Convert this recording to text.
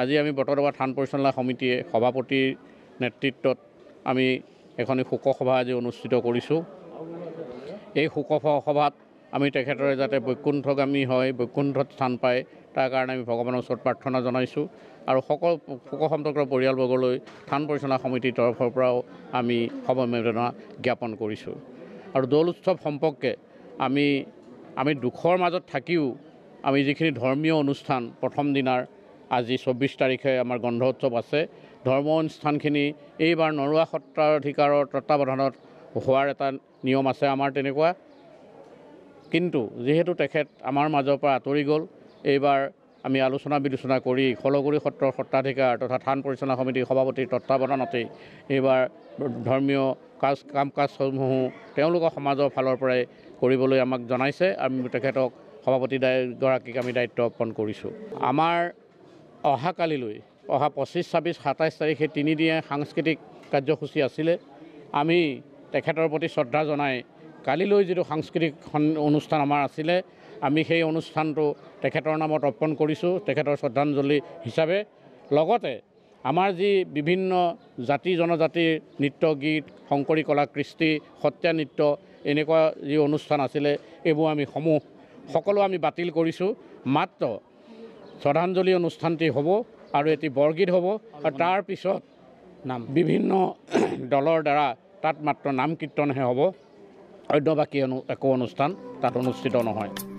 আজি আমি বতৰবা থান পৰিচালনা সমিতিয়ে সভাপতিৰ নেতৃত্বত আমি এখনি শোকসভা আজি অনুষ্ঠিত কৰিছোঁ এই শোকসভাত আমি তেখেতৰে যাতে বৈকুণ্ঠগামী হয় বৈকুণ্ঠত স্থান পায় তাৰ কাৰণে আমি ভগৱানৰ ওচৰত প্ৰাৰ্থনা জনাইছোঁ আৰু সকলো শোক সম্পৰ্কৰ পৰিয়ালবৰ্গলৈ থান পৰিচালনা সমিতিৰ তৰফৰ পৰাও আমি সমবেদনা জ্ঞাপন কৰিছোঁ আৰু দৌল উৎসৱ সম্পৰ্কে আমি আমি দুখৰ মাজত থাকিও আমি যিখিনি ধৰ্মীয় অনুষ্ঠান প্ৰথম দিনাৰ আজি চৌব্বিছ তাৰিখে আমাৰ গন্ধ উৎসৱ আছে ধৰ্ম অনুষ্ঠানখিনি এইবাৰ নৰুৱা সত্ৰাধিকাৰৰ তত্বাৱধানত হোৱাৰ এটা নিয়ম আছে আমাৰ তেনেকুৱা কিন্তু যিহেতু তেখেত আমাৰ মাজৰ পৰা আঁতৰি গ'ল এইবাৰ আমি আলোচনা বিলোচনা কৰি শলগুৰি সত্ৰৰ সত্ৰাধিকাৰ তথা থান পৰিচালনা সমিতিৰ সভাপতিৰ তত্বাৱধানতেই এইবাৰ ধৰ্মীয় কাজ কাম কাজসমূহো তেওঁলোকৰ সমাজৰ ফালৰ পৰাই কৰিবলৈ আমাক জনাইছে আমি তেখেতক সভাপতি দায়গৰাকীক আমি দায়িত্ব অৰ্পণ কৰিছোঁ আমাৰ অহাকালিলৈ অহা পঁচিছ ছাব্বিছ সাতাইছ তাৰিখে তিনিদিনীয়া সাংস্কৃতিক কাৰ্যসূচী আছিলে আমি তেখেতৰ প্ৰতি শ্ৰদ্ধা জনাই কালিলৈ যিটো সাংস্কৃতিক অনুষ্ঠান আমাৰ আছিলে আমি সেই অনুষ্ঠানটো তেখেতৰ নামত অৰ্পণ কৰিছোঁ তেখেতৰ শ্ৰদ্ধাঞ্জলি হিচাপে লগতে আমাৰ যি বিভিন্ন জাতি জনজাতিৰ নৃত্য গীত শংকৰী কলা কৃষ্টি সত্ৰীয়া নৃত্য এনেকুৱা যি অনুষ্ঠান আছিলে এইবোৰ আমি সমূহ সকলো আমি বাতিল কৰিছোঁ মাত্ৰ শ্ৰদ্ধাঞ্জলি অনুষ্ঠানটি হ'ব আৰু এটি বৰগীত হ'ব আৰু তাৰপিছত নাম বিভিন্ন দলৰ দ্বাৰা তাত মাত্ৰ নাম কীৰ্তনহে হ'ব অন্য বাকী অনু একো অনুষ্ঠান তাত অনুষ্ঠিত নহয়